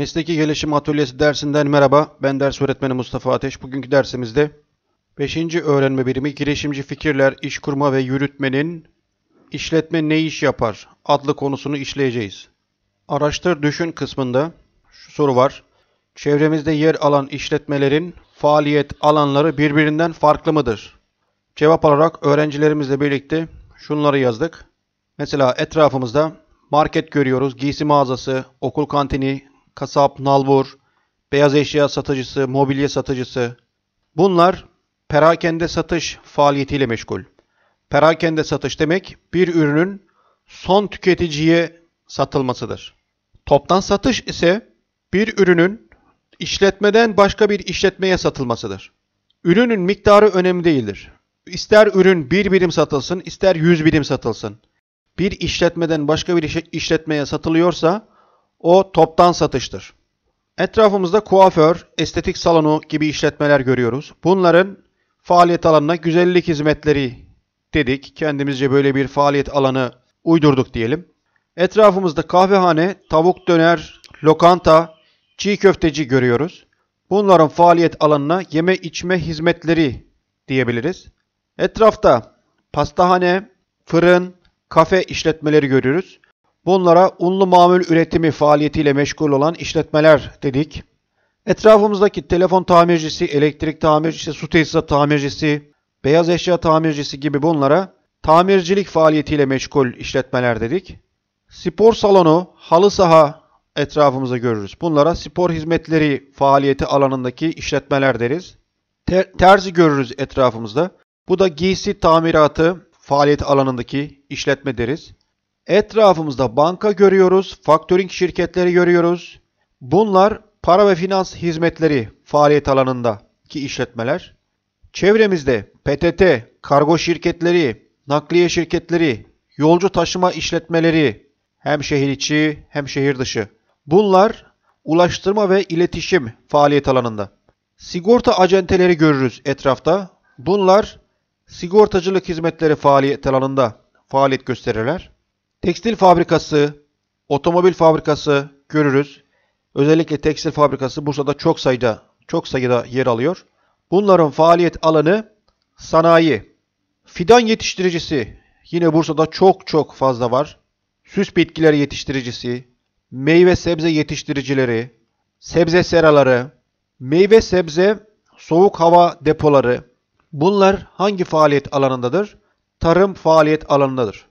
Mesleki Gelişim Atölyesi dersinden merhaba. Ben ders öğretmeni Mustafa Ateş. Bugünkü dersimizde 5. öğrenme birimi girişimci fikirler, İş kurma ve yürütmenin İşletme ne İş yapar adlı konusunu işleyeceğiz. Araştır düşün kısmında şu soru var. Çevremizde yer alan işletmelerin faaliyet alanları birbirinden farklı mıdır? Cevap olarak öğrencilerimizle birlikte şunları yazdık. Mesela etrafımızda market görüyoruz, giysi mağazası, okul kantini, kasap, nalbur, beyaz eşya satıcısı, mobilya satıcısı. Bunlar perakende satış faaliyetiyle meşgul. Perakende satış demek bir ürünün son tüketiciye satılmasıdır. Toptan satış ise bir ürünün işletmeden başka bir işletmeye satılmasıdır. Ürünün miktarı önemli değildir. İster ürün bir birim satılsın, ister yüz birim satılsın. Bir işletmeden başka bir işletmeye satılıyorsa o toptan satıştır. Etrafımızda kuaför, estetik salonu gibi işletmeler görüyoruz. Bunların faaliyet alanına güzellik hizmetleri dedik. Kendimizce böyle bir faaliyet alanı uydurduk diyelim. Etrafımızda kahvehane, tavuk döner, lokanta, çiğ köfteci görüyoruz. Bunların faaliyet alanına yeme içme hizmetleri diyebiliriz. Etrafta pastahane, fırın, kafe işletmeleri görüyoruz. Bunlara unlu mamul üretimi faaliyetiyle meşgul olan işletmeler dedik. Etrafımızdaki telefon tamircisi, elektrik tamircisi, su tesisat tamircisi, beyaz eşya tamircisi gibi bunlara tamircilik faaliyetiyle meşgul işletmeler dedik. Spor salonu, halı saha etrafımızda görürüz. Bunlara spor hizmetleri faaliyeti alanındaki işletmeler deriz. Ter terzi görürüz etrafımızda. Bu da giysi tamiratı faaliyet alanındaki işletme deriz. Etrafımızda banka görüyoruz, faktöring şirketleri görüyoruz. Bunlar para ve finans hizmetleri faaliyet alanındaki işletmeler. Çevremizde PTT, kargo şirketleri, nakliye şirketleri, yolcu taşıma işletmeleri hem şehir içi hem şehir dışı. Bunlar ulaştırma ve iletişim faaliyet alanında. Sigorta acenteleri görürüz etrafta. Bunlar sigortacılık hizmetleri faaliyet alanında faaliyet gösterirler. Tekstil fabrikası, otomobil fabrikası görürüz. Özellikle tekstil fabrikası Bursa'da çok sayıda çok sayıda yer alıyor. Bunların faaliyet alanı sanayi. Fidan yetiştiricisi yine Bursa'da çok çok fazla var. Süs bitkileri yetiştiricisi, meyve sebze yetiştiricileri, sebze seraları, meyve sebze soğuk hava depoları. Bunlar hangi faaliyet alanındadır? Tarım faaliyet alanındadır.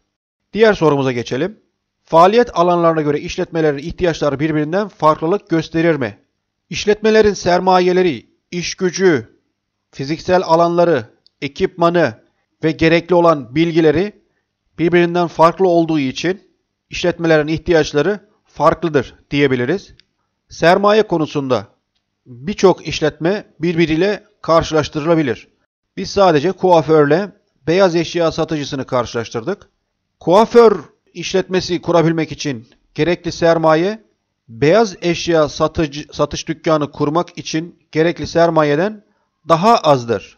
Diğer sorumuza geçelim. Faaliyet alanlarına göre işletmelerin ihtiyaçları birbirinden farklılık gösterir mi? İşletmelerin sermayeleri, iş gücü, fiziksel alanları, ekipmanı ve gerekli olan bilgileri birbirinden farklı olduğu için işletmelerin ihtiyaçları farklıdır diyebiliriz. Sermaye konusunda birçok işletme birbiriyle karşılaştırılabilir. Biz sadece kuaförle beyaz eşya satıcısını karşılaştırdık. Kuaför işletmesi kurabilmek için gerekli sermaye, beyaz eşya satıcı, satış dükkanı kurmak için gerekli sermayeden daha azdır.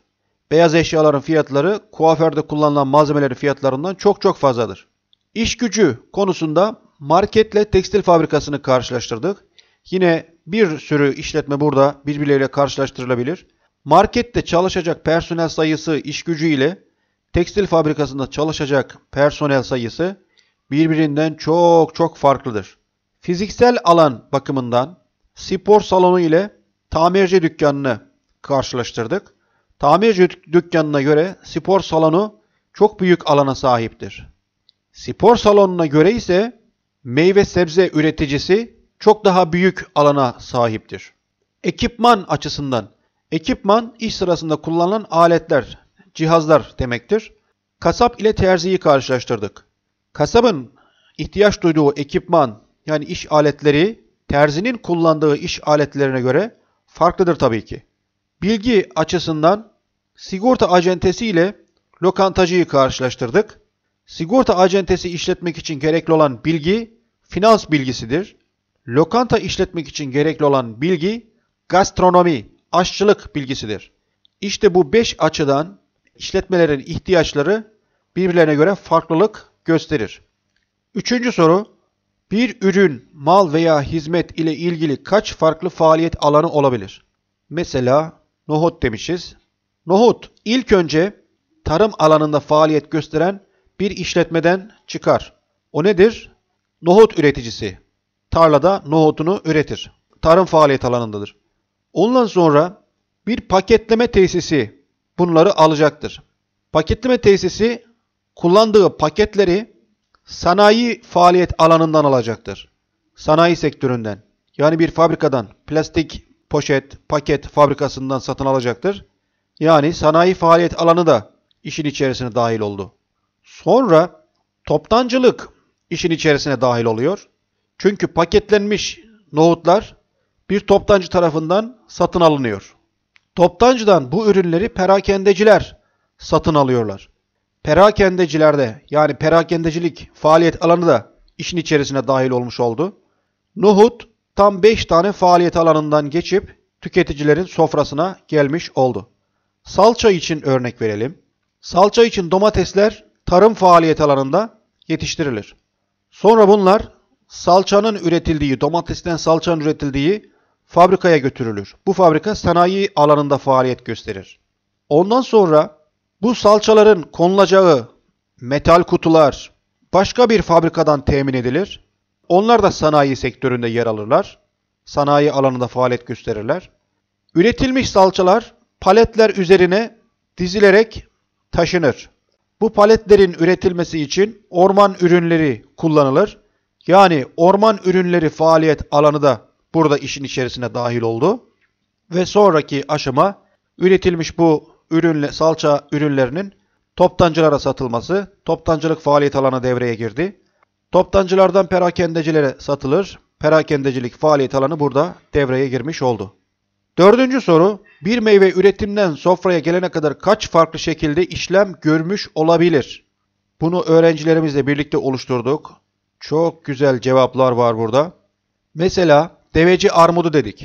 Beyaz eşyaların fiyatları kuaförde kullanılan malzemelerin fiyatlarından çok çok fazladır. İş gücü konusunda marketle tekstil fabrikasını karşılaştırdık. Yine bir sürü işletme burada birbirleriyle karşılaştırılabilir. Markette çalışacak personel sayısı iş gücü ile tekstil fabrikasında çalışacak personel sayısı birbirinden çok çok farklıdır. Fiziksel alan bakımından spor salonu ile tamirci dükkanını karşılaştırdık. Tamirci dükkanına göre spor salonu çok büyük alana sahiptir. Spor salonuna göre ise meyve sebze üreticisi çok daha büyük alana sahiptir. Ekipman açısından ekipman iş sırasında kullanılan aletler cihazlar demektir. Kasap ile terziyi karşılaştırdık. Kasabın ihtiyaç duyduğu ekipman yani iş aletleri terzinin kullandığı iş aletlerine göre farklıdır tabii ki. Bilgi açısından sigorta acentesi ile lokantacıyı karşılaştırdık. Sigorta acentesi işletmek için gerekli olan bilgi finans bilgisidir. Lokanta işletmek için gerekli olan bilgi gastronomi, aşçılık bilgisidir. İşte bu beş açıdan işletmelerin ihtiyaçları birbirlerine göre farklılık gösterir. Üçüncü soru, bir ürün, mal veya hizmet ile ilgili kaç farklı faaliyet alanı olabilir? Mesela nohut demişiz. Nohut ilk önce tarım alanında faaliyet gösteren bir işletmeden çıkar. O nedir? Nohut üreticisi. Tarlada nohutunu üretir. Tarım faaliyet alanındadır. Ondan sonra bir paketleme tesisi bunları alacaktır. Paketleme tesisi kullandığı paketleri sanayi faaliyet alanından alacaktır. Sanayi sektöründen yani bir fabrikadan plastik poşet, paket fabrikasından satın alacaktır. Yani sanayi faaliyet alanı da işin içerisine dahil oldu. Sonra toptancılık işin içerisine dahil oluyor. Çünkü paketlenmiş nohutlar bir toptancı tarafından satın alınıyor. Toptancıdan bu ürünleri perakendeciler satın alıyorlar. Perakendecilerde yani perakendecilik faaliyet alanı da işin içerisine dahil olmuş oldu. Nuhut tam 5 tane faaliyet alanından geçip tüketicilerin sofrasına gelmiş oldu. Salça için örnek verelim. Salça için domatesler tarım faaliyet alanında yetiştirilir. Sonra bunlar salçanın üretildiği, domatesten salçanın üretildiği fabrikaya götürülür. Bu fabrika sanayi alanında faaliyet gösterir. Ondan sonra bu salçaların konulacağı metal kutular başka bir fabrikadan temin edilir. Onlar da sanayi sektöründe yer alırlar. Sanayi alanında faaliyet gösterirler. Üretilmiş salçalar paletler üzerine dizilerek taşınır. Bu paletlerin üretilmesi için orman ürünleri kullanılır. Yani orman ürünleri faaliyet alanı da burada işin içerisine dahil oldu. Ve sonraki aşama üretilmiş bu ürünle salça ürünlerinin toptancılara satılması, toptancılık faaliyet alanı devreye girdi. Toptancılardan perakendecilere satılır, perakendecilik faaliyet alanı burada devreye girmiş oldu. Dördüncü soru, bir meyve üretimden sofraya gelene kadar kaç farklı şekilde işlem görmüş olabilir? Bunu öğrencilerimizle birlikte oluşturduk. Çok güzel cevaplar var burada. Mesela Deveci armudu dedik.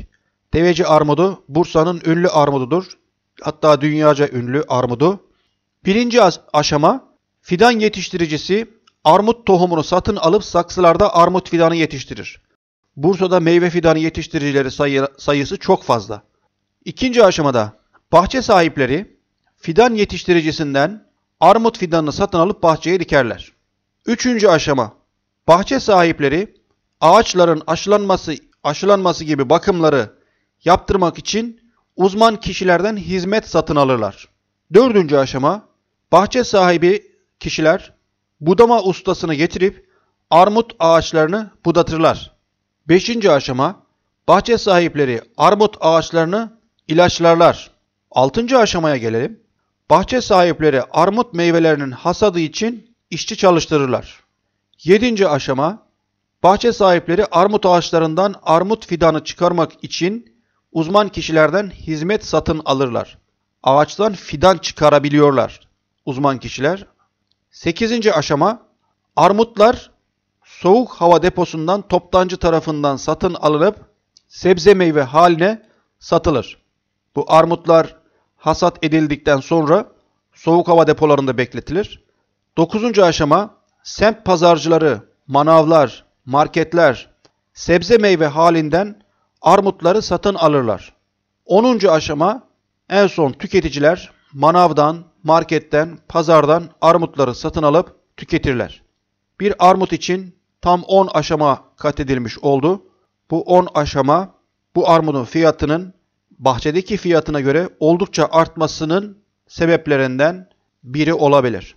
Deveci armudu Bursa'nın ünlü armududur. Hatta dünyaca ünlü armudu. Birinci aşama fidan yetiştiricisi armut tohumunu satın alıp saksılarda armut fidanı yetiştirir. Bursa'da meyve fidanı yetiştiricileri sayı, sayısı çok fazla. İkinci aşamada bahçe sahipleri fidan yetiştiricisinden armut fidanını satın alıp bahçeye dikerler. Üçüncü aşama bahçe sahipleri ağaçların aşılanması aşılanması gibi bakımları yaptırmak için uzman kişilerden hizmet satın alırlar. Dördüncü aşama bahçe sahibi kişiler budama ustasını getirip armut ağaçlarını budatırlar. Beşinci aşama bahçe sahipleri armut ağaçlarını ilaçlarlar. Altıncı aşamaya gelelim. Bahçe sahipleri armut meyvelerinin hasadı için işçi çalıştırırlar. Yedinci aşama Bahçe sahipleri armut ağaçlarından armut fidanı çıkarmak için uzman kişilerden hizmet satın alırlar. Ağaçtan fidan çıkarabiliyorlar uzman kişiler. 8. aşama armutlar soğuk hava deposundan toptancı tarafından satın alınıp sebze meyve haline satılır. Bu armutlar hasat edildikten sonra soğuk hava depolarında bekletilir. 9. aşama semt pazarcıları, manavlar, marketler sebze meyve halinden armutları satın alırlar. 10. aşama en son tüketiciler manavdan, marketten, pazardan armutları satın alıp tüketirler. Bir armut için tam 10 aşama kat edilmiş oldu. Bu 10 aşama bu armudun fiyatının bahçedeki fiyatına göre oldukça artmasının sebeplerinden biri olabilir.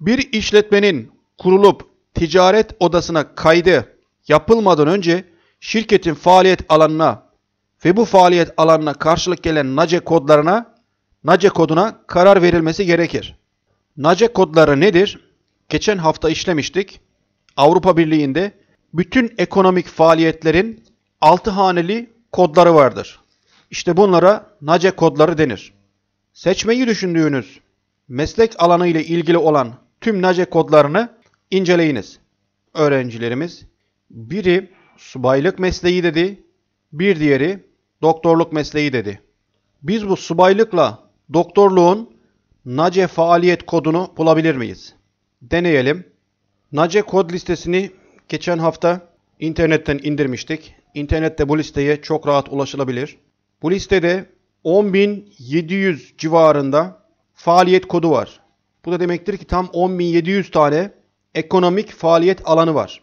Bir işletmenin kurulup ticaret odasına kaydı yapılmadan önce şirketin faaliyet alanına ve bu faaliyet alanına karşılık gelen NACE kodlarına NACE koduna karar verilmesi gerekir. NACE kodları nedir? Geçen hafta işlemiştik. Avrupa Birliği'nde bütün ekonomik faaliyetlerin 6 haneli kodları vardır. İşte bunlara NACE kodları denir. Seçmeyi düşündüğünüz meslek alanı ile ilgili olan tüm NACE kodlarını inceleyiniz. Öğrencilerimiz biri subaylık mesleği dedi, bir diğeri doktorluk mesleği dedi. Biz bu subaylıkla doktorluğun NACE faaliyet kodunu bulabilir miyiz? Deneyelim. NACE kod listesini geçen hafta internetten indirmiştik. İnternette bu listeye çok rahat ulaşılabilir. Bu listede 10.700 civarında faaliyet kodu var. Bu da demektir ki tam 10.700 tane ekonomik faaliyet alanı var.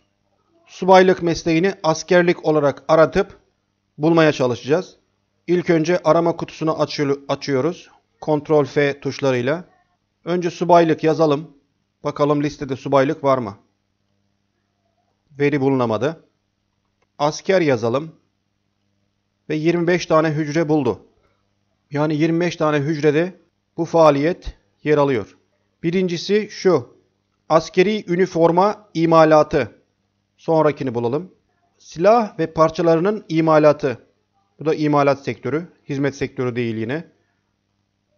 Subaylık mesleğini askerlik olarak aratıp bulmaya çalışacağız. İlk önce arama kutusunu açıyoruz. Ctrl F tuşlarıyla. Önce subaylık yazalım. Bakalım listede subaylık var mı? Veri bulunamadı. Asker yazalım. Ve 25 tane hücre buldu. Yani 25 tane hücrede bu faaliyet yer alıyor. Birincisi şu. Askeri üniforma imalatı. Sonrakini bulalım. Silah ve parçalarının imalatı. Bu da imalat sektörü. Hizmet sektörü değil yine.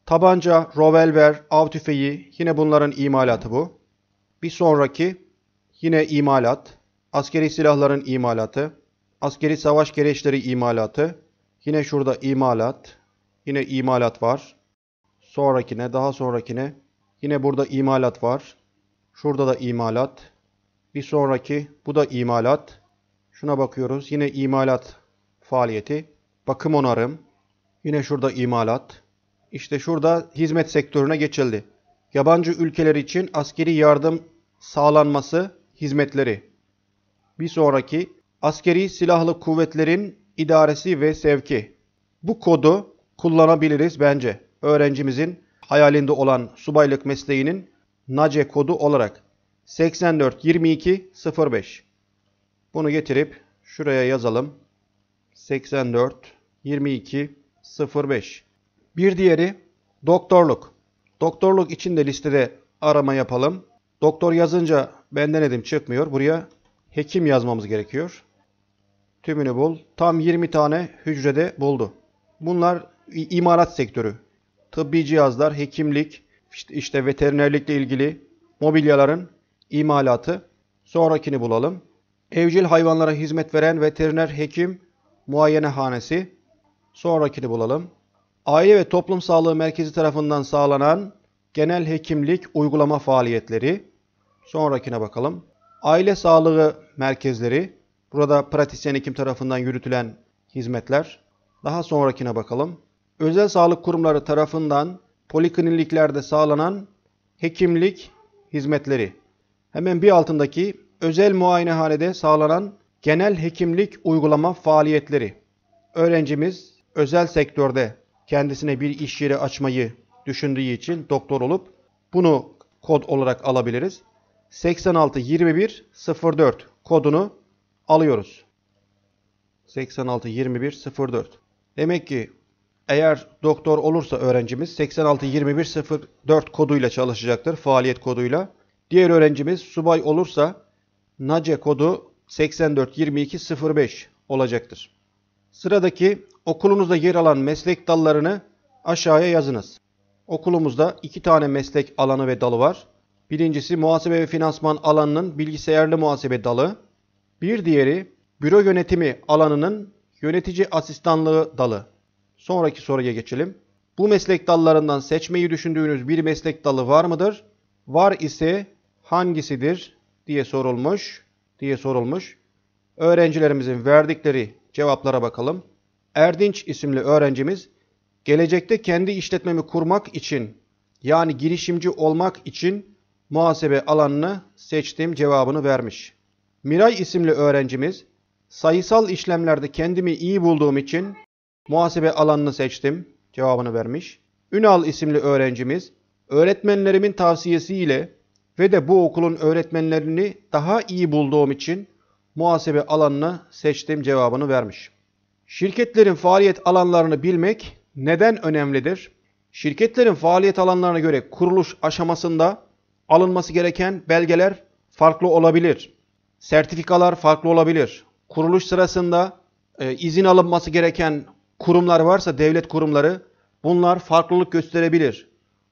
Tabanca, rovelver, av tüfeği yine bunların imalatı bu. Bir sonraki yine imalat. Askeri silahların imalatı. Askeri savaş gereçleri imalatı. Yine şurada imalat. Yine imalat var. Sonrakine, daha sonrakine. Yine burada imalat var. Şurada da imalat. Bir sonraki bu da imalat. Şuna bakıyoruz. Yine imalat faaliyeti. Bakım onarım. Yine şurada imalat. İşte şurada hizmet sektörüne geçildi. Yabancı ülkeler için askeri yardım sağlanması hizmetleri. Bir sonraki askeri silahlı kuvvetlerin idaresi ve sevki. Bu kodu kullanabiliriz bence. Öğrencimizin hayalinde olan subaylık mesleğinin NACE kodu olarak 842205. Bunu getirip şuraya yazalım. 842205. Bir diğeri doktorluk. Doktorluk için de listede arama yapalım. Doktor yazınca benden edim çıkmıyor. Buraya hekim yazmamız gerekiyor. Tümünü bul. Tam 20 tane hücrede buldu. Bunlar imarat sektörü. Tıbbi cihazlar, hekimlik, işte, işte veterinerlikle ilgili mobilyaların imalatı. Sonrakini bulalım. Evcil hayvanlara hizmet veren veteriner hekim muayenehanesi. Sonrakini bulalım. Aile ve Toplum Sağlığı Merkezi tarafından sağlanan genel hekimlik uygulama faaliyetleri. Sonrakine bakalım. Aile sağlığı merkezleri. Burada pratisyen hekim tarafından yürütülen hizmetler. Daha sonrakine bakalım. Özel sağlık kurumları tarafından polikliniklerde sağlanan hekimlik hizmetleri. Hemen bir altındaki özel muayenehanede sağlanan genel hekimlik uygulama faaliyetleri. Öğrencimiz özel sektörde kendisine bir iş yeri açmayı düşündüğü için doktor olup bunu kod olarak alabiliriz. 862104 kodunu alıyoruz. 862104. Demek ki eğer doktor olursa öğrencimiz 862104 koduyla çalışacaktır. Faaliyet koduyla. Diğer öğrencimiz subay olursa NACE kodu 842205 olacaktır. Sıradaki okulunuzda yer alan meslek dallarını aşağıya yazınız. Okulumuzda iki tane meslek alanı ve dalı var. Birincisi muhasebe ve finansman alanının bilgisayarlı muhasebe dalı. Bir diğeri büro yönetimi alanının yönetici asistanlığı dalı. Sonraki soruya geçelim. Bu meslek dallarından seçmeyi düşündüğünüz bir meslek dalı var mıdır? Var ise hangisidir diye sorulmuş. diye sorulmuş. Öğrencilerimizin verdikleri cevaplara bakalım. Erdinç isimli öğrencimiz gelecekte kendi işletmemi kurmak için yani girişimci olmak için muhasebe alanını seçtim cevabını vermiş. Miray isimli öğrencimiz sayısal işlemlerde kendimi iyi bulduğum için Muhasebe alanını seçtim. Cevabını vermiş. Ünal isimli öğrencimiz öğretmenlerimin tavsiyesiyle ve de bu okulun öğretmenlerini daha iyi bulduğum için muhasebe alanını seçtim cevabını vermiş. Şirketlerin faaliyet alanlarını bilmek neden önemlidir? Şirketlerin faaliyet alanlarına göre kuruluş aşamasında alınması gereken belgeler farklı olabilir. Sertifikalar farklı olabilir. Kuruluş sırasında e, izin alınması gereken kurumlar varsa devlet kurumları bunlar farklılık gösterebilir.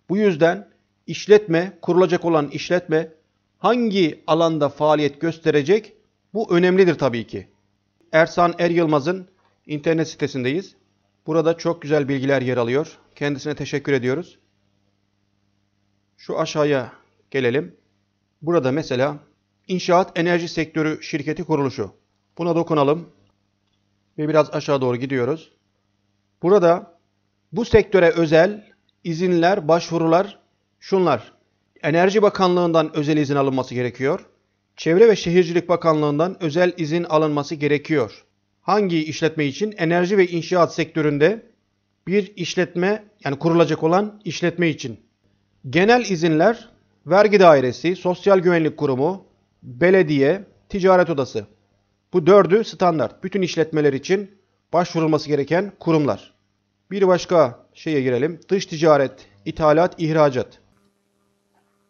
Bu yüzden işletme, kurulacak olan işletme hangi alanda faaliyet gösterecek bu önemlidir tabii ki. Ersan Er Yılmaz'ın internet sitesindeyiz. Burada çok güzel bilgiler yer alıyor. Kendisine teşekkür ediyoruz. Şu aşağıya gelelim. Burada mesela inşaat enerji sektörü şirketi kuruluşu. Buna dokunalım ve biraz aşağı doğru gidiyoruz. Burada bu sektöre özel izinler, başvurular şunlar. Enerji Bakanlığı'ndan özel izin alınması gerekiyor. Çevre ve Şehircilik Bakanlığı'ndan özel izin alınması gerekiyor. Hangi işletme için? Enerji ve inşaat sektöründe bir işletme yani kurulacak olan işletme için. Genel izinler vergi dairesi, sosyal güvenlik kurumu, belediye, ticaret odası. Bu dördü standart. Bütün işletmeler için başvurulması gereken kurumlar. Bir başka şeye girelim. Dış ticaret, ithalat, ihracat.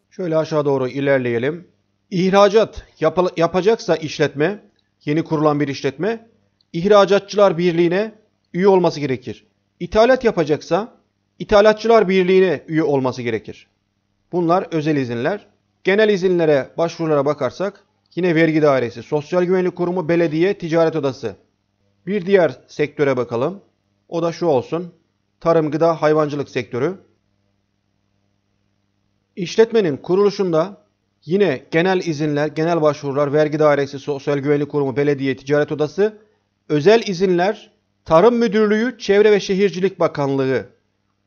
Şöyle aşağı doğru ilerleyelim. İhracat yap yapacaksa işletme, yeni kurulan bir işletme, ihracatçılar Birliği'ne üye olması gerekir. İthalat yapacaksa ithalatçılar Birliği'ne üye olması gerekir. Bunlar özel izinler. Genel izinlere, başvurulara bakarsak yine vergi dairesi, sosyal güvenlik kurumu, belediye, ticaret odası. Bir diğer sektöre bakalım. O da şu olsun. Tarım, gıda, hayvancılık sektörü. İşletmenin kuruluşunda yine genel izinler, genel başvurular, vergi dairesi, sosyal güvenlik kurumu, belediye, ticaret odası, özel izinler, tarım müdürlüğü, çevre ve şehircilik bakanlığı.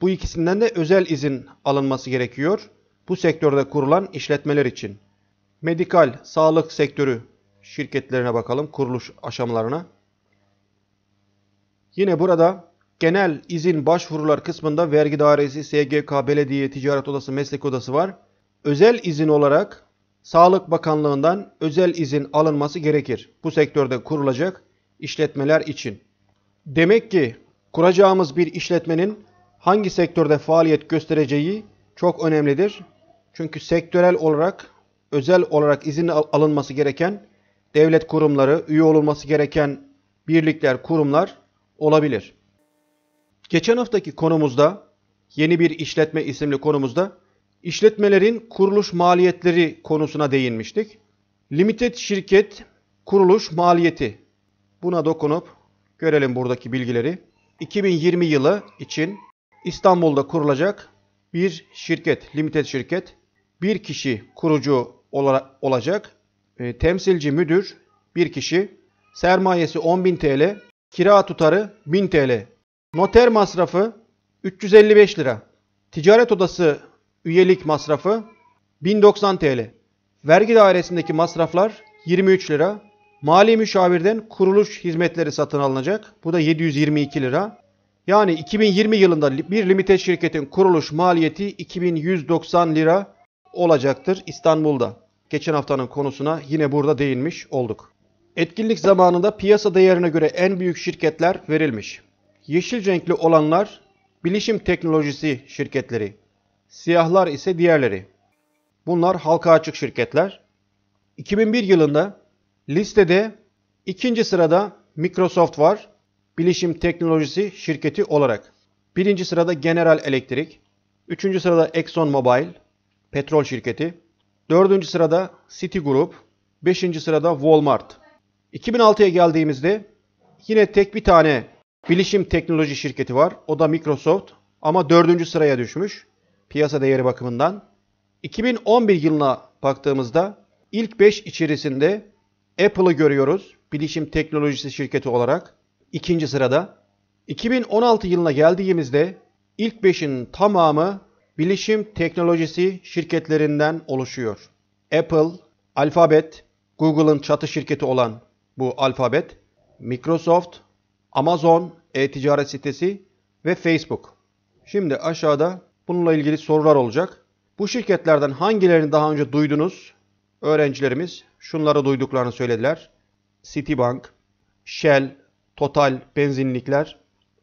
Bu ikisinden de özel izin alınması gerekiyor. Bu sektörde kurulan işletmeler için. Medikal, sağlık sektörü şirketlerine bakalım kuruluş aşamalarına. Yine burada Genel izin başvurular kısmında vergi dairesi, SGK, belediye, ticaret odası, meslek odası var. Özel izin olarak Sağlık Bakanlığı'ndan özel izin alınması gerekir. Bu sektörde kurulacak işletmeler için. Demek ki kuracağımız bir işletmenin hangi sektörde faaliyet göstereceği çok önemlidir. Çünkü sektörel olarak, özel olarak izin alınması gereken devlet kurumları, üye olunması gereken birlikler, kurumlar olabilir. Geçen haftaki konumuzda yeni bir işletme isimli konumuzda işletmelerin kuruluş maliyetleri konusuna değinmiştik. Limited şirket kuruluş maliyeti buna dokunup görelim buradaki bilgileri. 2020 yılı için İstanbul'da kurulacak bir şirket, limited şirket bir kişi kurucu olacak. E, temsilci müdür bir kişi sermayesi 10.000 TL, kira tutarı 1000 TL Noter masrafı 355 lira. Ticaret odası üyelik masrafı 1090 TL. Vergi dairesindeki masraflar 23 lira. Mali müşavirden kuruluş hizmetleri satın alınacak. Bu da 722 lira. Yani 2020 yılında bir limited şirketin kuruluş maliyeti 2190 lira olacaktır İstanbul'da. Geçen haftanın konusuna yine burada değinmiş olduk. Etkinlik zamanında piyasa değerine göre en büyük şirketler verilmiş. Yeşil renkli olanlar bilişim teknolojisi şirketleri, siyahlar ise diğerleri. Bunlar halka açık şirketler. 2001 yılında listede ikinci sırada Microsoft var bilişim teknolojisi şirketi olarak. Birinci sırada General Electric, üçüncü sırada Exxon Mobil, petrol şirketi, dördüncü sırada Citigroup, beşinci sırada Walmart. 2006'ya geldiğimizde yine tek bir tane Bilişim teknoloji şirketi var. O da Microsoft. Ama dördüncü sıraya düşmüş. Piyasa değeri bakımından. 2011 yılına baktığımızda ilk 5 içerisinde Apple'ı görüyoruz. Bilişim teknolojisi şirketi olarak. ikinci sırada. 2016 yılına geldiğimizde ilk 5'in tamamı bilişim teknolojisi şirketlerinden oluşuyor. Apple, Alphabet, Google'ın çatı şirketi olan bu Alphabet, Microsoft, Amazon e-ticaret sitesi ve Facebook. Şimdi aşağıda bununla ilgili sorular olacak. Bu şirketlerden hangilerini daha önce duydunuz? Öğrencilerimiz şunları duyduklarını söylediler. Citibank, Shell, Total benzinlikler,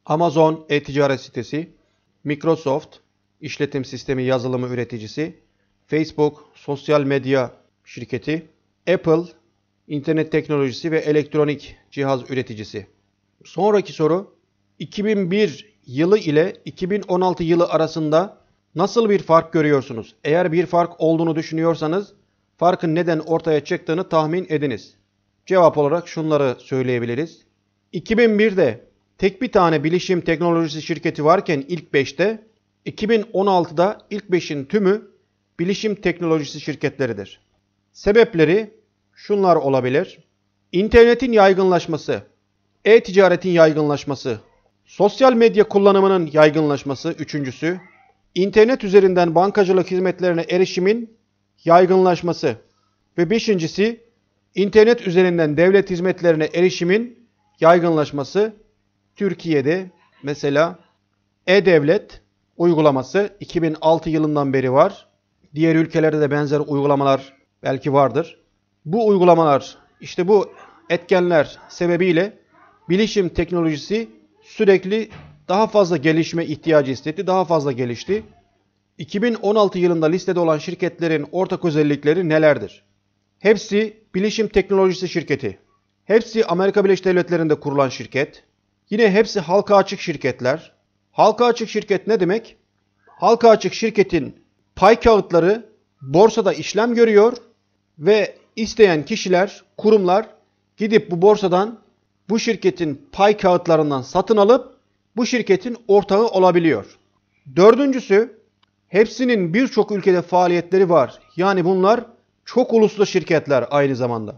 Amazon e-ticaret sitesi, Microsoft işletim sistemi yazılımı üreticisi, Facebook sosyal medya şirketi, Apple internet teknolojisi ve elektronik cihaz üreticisi. Sonraki soru 2001 yılı ile 2016 yılı arasında nasıl bir fark görüyorsunuz? Eğer bir fark olduğunu düşünüyorsanız farkın neden ortaya çıktığını tahmin ediniz. Cevap olarak şunları söyleyebiliriz. 2001'de tek bir tane bilişim teknolojisi şirketi varken ilk 5'te, 2016'da ilk 5'in tümü bilişim teknolojisi şirketleridir. Sebepleri şunlar olabilir. İnternetin yaygınlaşması e-ticaretin yaygınlaşması. Sosyal medya kullanımının yaygınlaşması. Üçüncüsü, internet üzerinden bankacılık hizmetlerine erişimin yaygınlaşması. Ve beşincisi, internet üzerinden devlet hizmetlerine erişimin yaygınlaşması. Türkiye'de mesela E-Devlet uygulaması 2006 yılından beri var. Diğer ülkelerde de benzer uygulamalar belki vardır. Bu uygulamalar işte bu etkenler sebebiyle bilişim teknolojisi sürekli daha fazla gelişme ihtiyacı hissetti, daha fazla gelişti. 2016 yılında listede olan şirketlerin ortak özellikleri nelerdir? Hepsi bilişim teknolojisi şirketi. Hepsi Amerika Birleşik Devletleri'nde kurulan şirket. Yine hepsi halka açık şirketler. Halka açık şirket ne demek? Halka açık şirketin pay kağıtları borsada işlem görüyor ve isteyen kişiler, kurumlar gidip bu borsadan bu şirketin pay kağıtlarından satın alıp bu şirketin ortağı olabiliyor. Dördüncüsü hepsinin birçok ülkede faaliyetleri var. Yani bunlar çok uluslu şirketler aynı zamanda.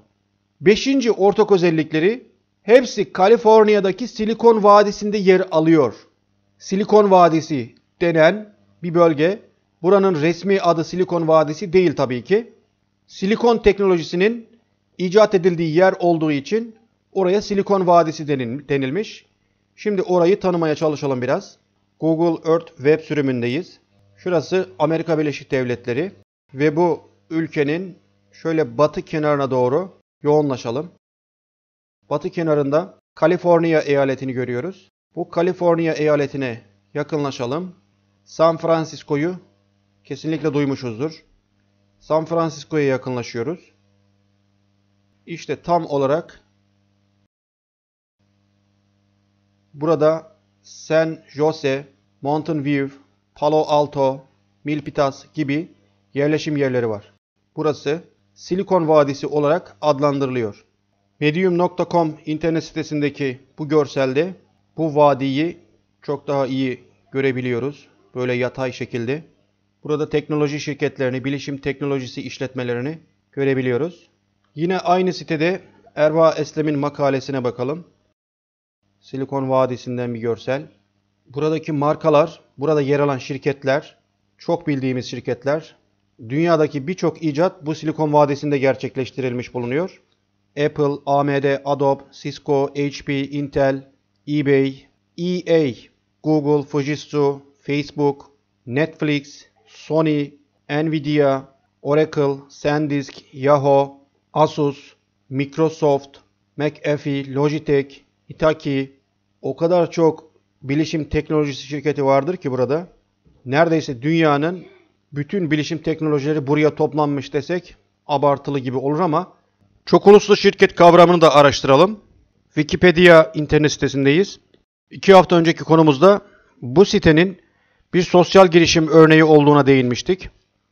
Beşinci ortak özellikleri hepsi Kaliforniya'daki Silikon Vadisi'nde yer alıyor. Silikon Vadisi denen bir bölge. Buranın resmi adı Silikon Vadisi değil tabii ki. Silikon teknolojisinin icat edildiği yer olduğu için Oraya Silikon Vadisi denilmiş. Şimdi orayı tanımaya çalışalım biraz. Google Earth web sürümündeyiz. Şurası Amerika Birleşik Devletleri ve bu ülkenin şöyle batı kenarına doğru yoğunlaşalım. Batı kenarında Kaliforniya eyaletini görüyoruz. Bu Kaliforniya eyaletine yakınlaşalım. San Francisco'yu kesinlikle duymuşuzdur. San Francisco'ya yakınlaşıyoruz. İşte tam olarak Burada San Jose, Mountain View, Palo Alto, Milpitas gibi yerleşim yerleri var. Burası Silikon Vadisi olarak adlandırılıyor. Medium.com internet sitesindeki bu görselde bu vadiyi çok daha iyi görebiliyoruz. Böyle yatay şekilde. Burada teknoloji şirketlerini, bilişim teknolojisi işletmelerini görebiliyoruz. Yine aynı sitede Erva Eslem'in makalesine bakalım. Silikon Vadisi'nden bir görsel. Buradaki markalar, burada yer alan şirketler, çok bildiğimiz şirketler, dünyadaki birçok icat bu Silikon Vadisi'nde gerçekleştirilmiş bulunuyor. Apple, AMD, Adobe, Cisco, HP, Intel, eBay, EA, Google, Fujitsu, Facebook, Netflix, Sony, Nvidia, Oracle, SanDisk, Yahoo, Asus, Microsoft, McAfee, Logitech, Hitachi, o kadar çok bilişim teknolojisi şirketi vardır ki burada. Neredeyse dünyanın bütün bilişim teknolojileri buraya toplanmış desek abartılı gibi olur ama çok uluslu şirket kavramını da araştıralım. Wikipedia internet sitesindeyiz. İki hafta önceki konumuzda bu sitenin bir sosyal girişim örneği olduğuna değinmiştik.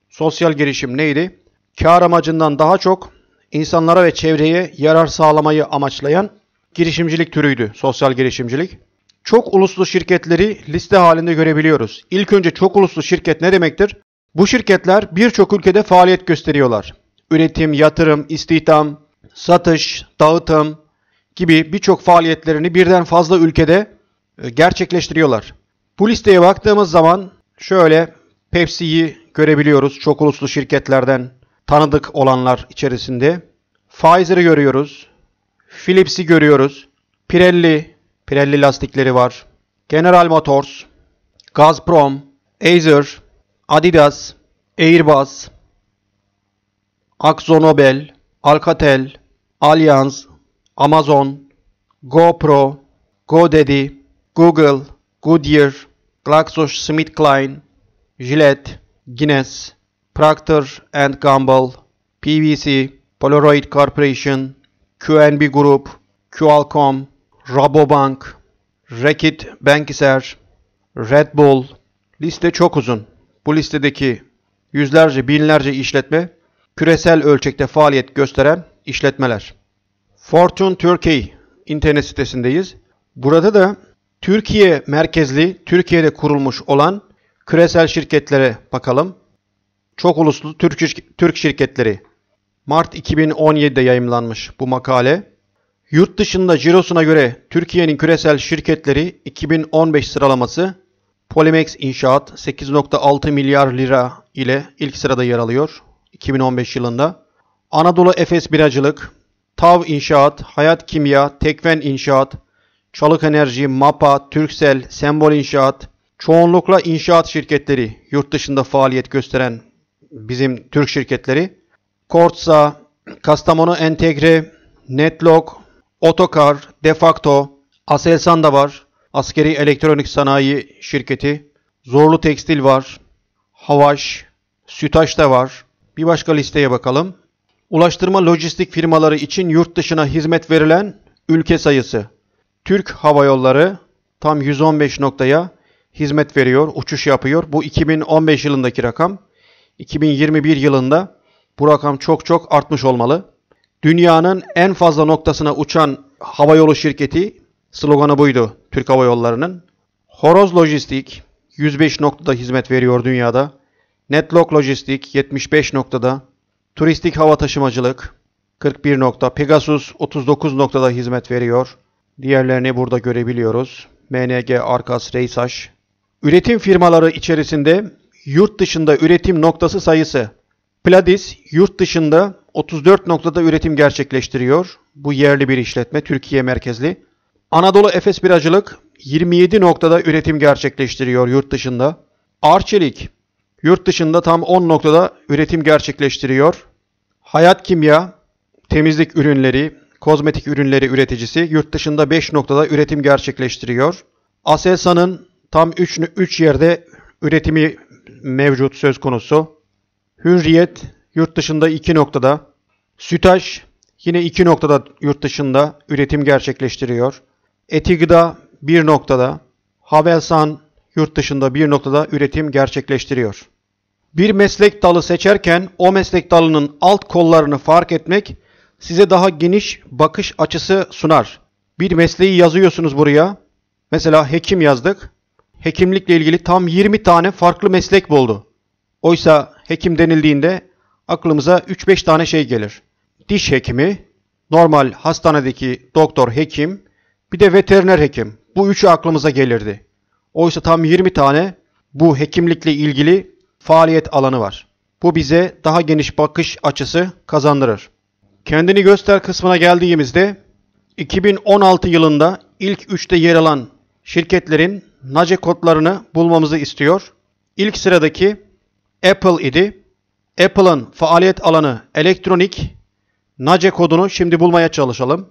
Sosyal girişim neydi? Kar amacından daha çok insanlara ve çevreye yarar sağlamayı amaçlayan girişimcilik türüydü. Sosyal girişimcilik. Çok uluslu şirketleri liste halinde görebiliyoruz. İlk önce çok uluslu şirket ne demektir? Bu şirketler birçok ülkede faaliyet gösteriyorlar. Üretim, yatırım, istihdam, satış, dağıtım gibi birçok faaliyetlerini birden fazla ülkede e, gerçekleştiriyorlar. Bu listeye baktığımız zaman şöyle Pepsi'yi görebiliyoruz çok uluslu şirketlerden tanıdık olanlar içerisinde. Pfizer'ı görüyoruz. Philips'i görüyoruz. Pirelli, Pirelli lastikleri var. General Motors, Gazprom, Acer, Adidas, Airbus, Akzonobel, Alcatel, Allianz, Amazon, GoPro, GoDaddy, Google, Goodyear, GlaxoSmithKline, Gillette, Guinness, Procter Gamble, PVC, Polaroid Corporation, QNB Group, Qualcomm, Rabobank, Reckitt Bankiser, Red Bull. Liste çok uzun. Bu listedeki yüzlerce binlerce işletme küresel ölçekte faaliyet gösteren işletmeler. Fortune Turkey internet sitesindeyiz. Burada da Türkiye merkezli, Türkiye'de kurulmuş olan küresel şirketlere bakalım. Çok uluslu Türk, şirk Türk şirketleri Mart 2017'de yayımlanmış bu makale. Yurt dışında cirosuna göre Türkiye'nin küresel şirketleri 2015 sıralaması Polimex İnşaat 8.6 milyar lira ile ilk sırada yer alıyor 2015 yılında. Anadolu Efes Biracılık, Tav İnşaat, Hayat Kimya, Tekven İnşaat, Çalık Enerji, MAPA, Türksel, Sembol İnşaat, çoğunlukla inşaat şirketleri yurt dışında faaliyet gösteren bizim Türk şirketleri Kortsa, Kastamonu Entegre, Netlog, Otokar, Defacto, Aselsan da var. Askeri Elektronik Sanayi Şirketi. Zorlu Tekstil var. Havaş, Sütaş da var. Bir başka listeye bakalım. Ulaştırma lojistik firmaları için yurt dışına hizmet verilen ülke sayısı. Türk Hava Yolları tam 115 noktaya hizmet veriyor, uçuş yapıyor. Bu 2015 yılındaki rakam. 2021 yılında bu rakam çok çok artmış olmalı. Dünyanın en fazla noktasına uçan havayolu şirketi sloganı buydu Türk Hava Yolları'nın. Horoz Lojistik 105 noktada hizmet veriyor dünyada. Netlog Lojistik 75 noktada. Turistik hava taşımacılık 41 nokta. Pegasus 39 noktada hizmet veriyor. Diğerlerini burada görebiliyoruz. MNG, Arkas, Reysaş. Üretim firmaları içerisinde yurt dışında üretim noktası sayısı Pladis yurt dışında 34 noktada üretim gerçekleştiriyor. Bu yerli bir işletme, Türkiye merkezli. Anadolu Efes Biracılık 27 noktada üretim gerçekleştiriyor yurt dışında. Arçelik yurt dışında tam 10 noktada üretim gerçekleştiriyor. Hayat Kimya temizlik ürünleri, kozmetik ürünleri üreticisi yurt dışında 5 noktada üretim gerçekleştiriyor. Aselsan'ın tam 3, 3 yerde üretimi mevcut söz konusu. Hürriyet yurt dışında iki noktada. Sütaş yine iki noktada yurt dışında üretim gerçekleştiriyor. Etigida bir noktada. Havelsan yurt dışında bir noktada üretim gerçekleştiriyor. Bir meslek dalı seçerken o meslek dalının alt kollarını fark etmek size daha geniş bakış açısı sunar. Bir mesleği yazıyorsunuz buraya. Mesela hekim yazdık. Hekimlikle ilgili tam 20 tane farklı meslek buldu. Oysa hekim denildiğinde aklımıza 3-5 tane şey gelir. Diş hekimi, normal hastanedeki doktor hekim, bir de veteriner hekim. Bu üçü aklımıza gelirdi. Oysa tam 20 tane bu hekimlikle ilgili faaliyet alanı var. Bu bize daha geniş bakış açısı kazandırır. Kendini göster kısmına geldiğimizde 2016 yılında ilk üçte yer alan şirketlerin NACE kodlarını bulmamızı istiyor. İlk sıradaki Apple idi. Apple'ın faaliyet alanı elektronik. NACE kodunu şimdi bulmaya çalışalım.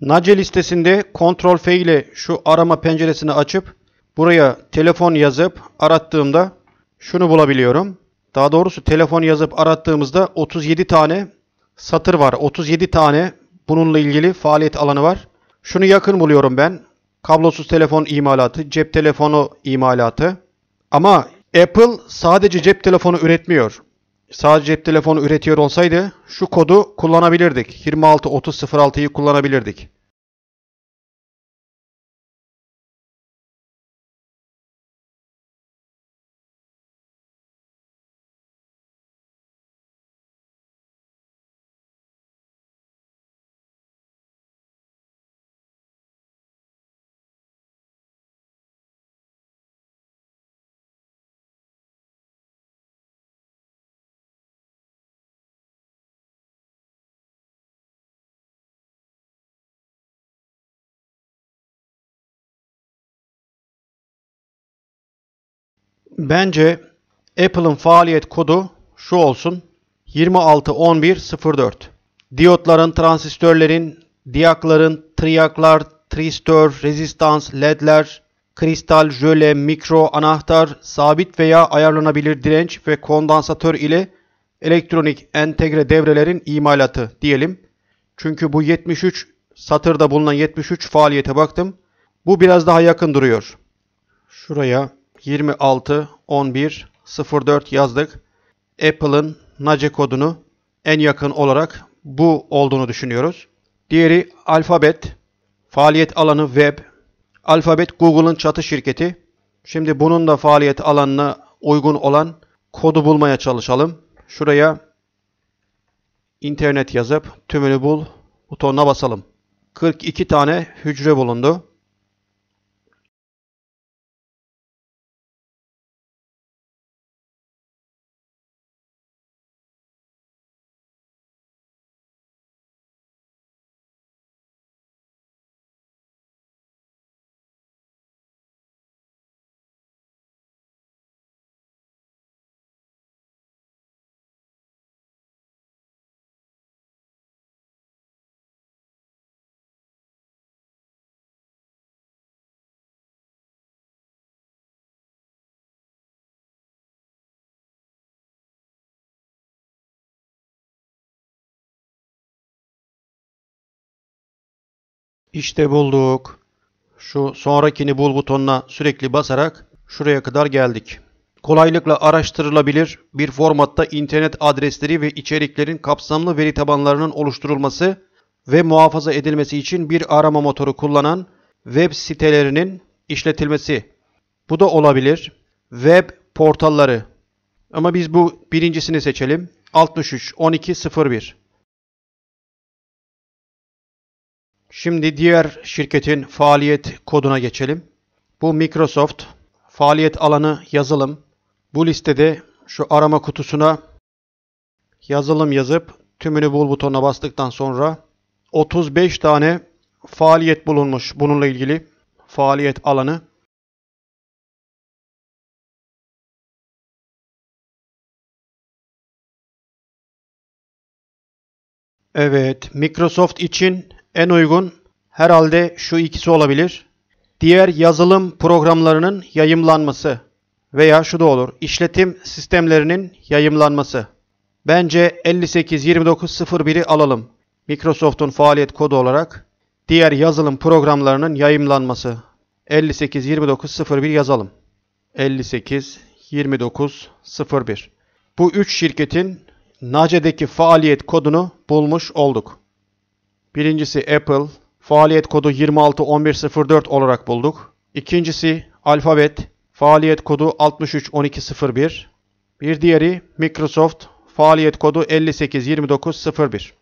NACE listesinde Ctrl F ile şu arama penceresini açıp buraya telefon yazıp arattığımda şunu bulabiliyorum. Daha doğrusu telefon yazıp arattığımızda 37 tane satır var. 37 tane bununla ilgili faaliyet alanı var. Şunu yakın buluyorum ben. Kablosuz telefon imalatı, cep telefonu imalatı. Ama Apple sadece cep telefonu üretmiyor. Sadece cep telefonu üretiyor olsaydı şu kodu kullanabilirdik. 263006'yı kullanabilirdik. Bence Apple'ın faaliyet kodu şu olsun. 261104. Diyotların, transistörlerin, diyakların, triaklar, tristör, rezistans, ledler, kristal, jöle, mikro, anahtar, sabit veya ayarlanabilir direnç ve kondansatör ile elektronik entegre devrelerin imalatı diyelim. Çünkü bu 73 satırda bulunan 73 faaliyete baktım. Bu biraz daha yakın duruyor. Şuraya 26 11 04 yazdık. Apple'ın NACE kodunu en yakın olarak bu olduğunu düşünüyoruz. Diğeri Alphabet. Faaliyet alanı web. Alphabet Google'ın çatı şirketi. Şimdi bunun da faaliyet alanına uygun olan kodu bulmaya çalışalım. Şuraya internet yazıp tümünü bul butonuna basalım. 42 tane hücre bulundu. İşte bulduk. Şu sonrakini bul butonuna sürekli basarak şuraya kadar geldik. Kolaylıkla araştırılabilir bir formatta internet adresleri ve içeriklerin kapsamlı veri tabanlarının oluşturulması ve muhafaza edilmesi için bir arama motoru kullanan web sitelerinin işletilmesi. Bu da olabilir. Web portalları. Ama biz bu birincisini seçelim. 63 12 01 Şimdi diğer şirketin faaliyet koduna geçelim. Bu Microsoft faaliyet alanı yazılım. Bu listede şu arama kutusuna yazılım yazıp tümünü bul butonuna bastıktan sonra 35 tane faaliyet bulunmuş bununla ilgili faaliyet alanı. Evet, Microsoft için en uygun herhalde şu ikisi olabilir. Diğer yazılım programlarının yayımlanması veya şu da olur. İşletim sistemlerinin yayımlanması. Bence 582901'i alalım. Microsoft'un faaliyet kodu olarak diğer yazılım programlarının yayımlanması. 582901 yazalım. 582901. Bu üç şirketin NACE'deki faaliyet kodunu bulmuş olduk. Birincisi Apple, faaliyet kodu 261104 olarak bulduk. İkincisi Alphabet, faaliyet kodu 631201. Bir diğeri Microsoft, faaliyet kodu 582901.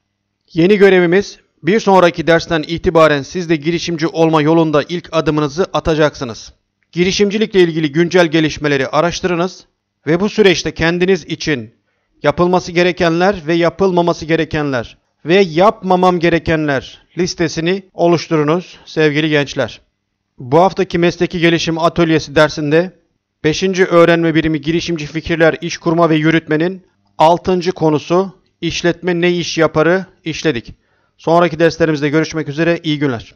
Yeni görevimiz bir sonraki dersten itibaren siz de girişimci olma yolunda ilk adımınızı atacaksınız. Girişimcilikle ilgili güncel gelişmeleri araştırınız ve bu süreçte kendiniz için yapılması gerekenler ve yapılmaması gerekenler ve yapmamam gerekenler listesini oluşturunuz sevgili gençler. Bu haftaki mesleki gelişim atölyesi dersinde 5. öğrenme birimi girişimci fikirler iş kurma ve yürütmenin 6. konusu işletme ne iş yaparı işledik. Sonraki derslerimizde görüşmek üzere iyi günler.